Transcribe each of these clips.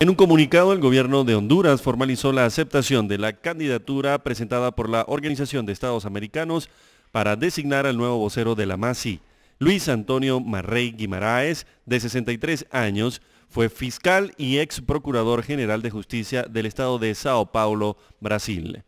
En un comunicado, el gobierno de Honduras formalizó la aceptación de la candidatura presentada por la Organización de Estados Americanos para designar al nuevo vocero de la MASI. Luis Antonio Marrey Guimaraes, de 63 años, fue fiscal y ex procurador general de justicia del estado de Sao Paulo, Brasil.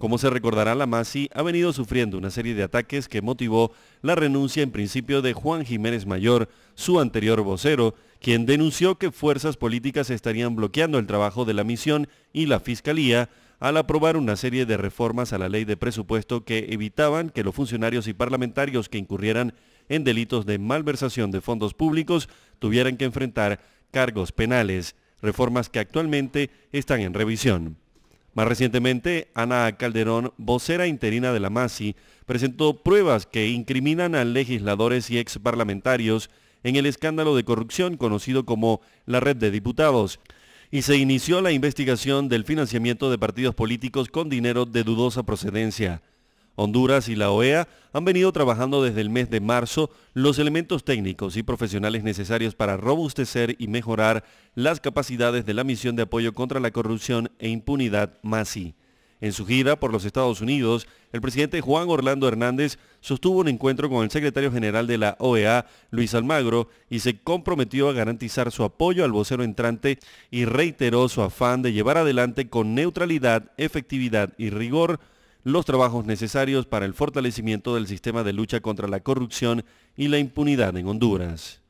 Como se recordará, la MASI ha venido sufriendo una serie de ataques que motivó la renuncia en principio de Juan Jiménez Mayor, su anterior vocero, quien denunció que fuerzas políticas estarían bloqueando el trabajo de la misión y la fiscalía al aprobar una serie de reformas a la ley de presupuesto que evitaban que los funcionarios y parlamentarios que incurrieran en delitos de malversación de fondos públicos tuvieran que enfrentar cargos penales, reformas que actualmente están en revisión. Más recientemente, Ana Calderón, vocera interina de la MASI, presentó pruebas que incriminan a legisladores y parlamentarios en el escándalo de corrupción conocido como la Red de Diputados y se inició la investigación del financiamiento de partidos políticos con dinero de dudosa procedencia. Honduras y la OEA han venido trabajando desde el mes de marzo los elementos técnicos y profesionales necesarios para robustecer y mejorar las capacidades de la misión de apoyo contra la corrupción e impunidad MASI. En su gira por los Estados Unidos, el presidente Juan Orlando Hernández sostuvo un encuentro con el secretario general de la OEA, Luis Almagro, y se comprometió a garantizar su apoyo al vocero entrante y reiteró su afán de llevar adelante con neutralidad, efectividad y rigor los trabajos necesarios para el fortalecimiento del sistema de lucha contra la corrupción y la impunidad en Honduras.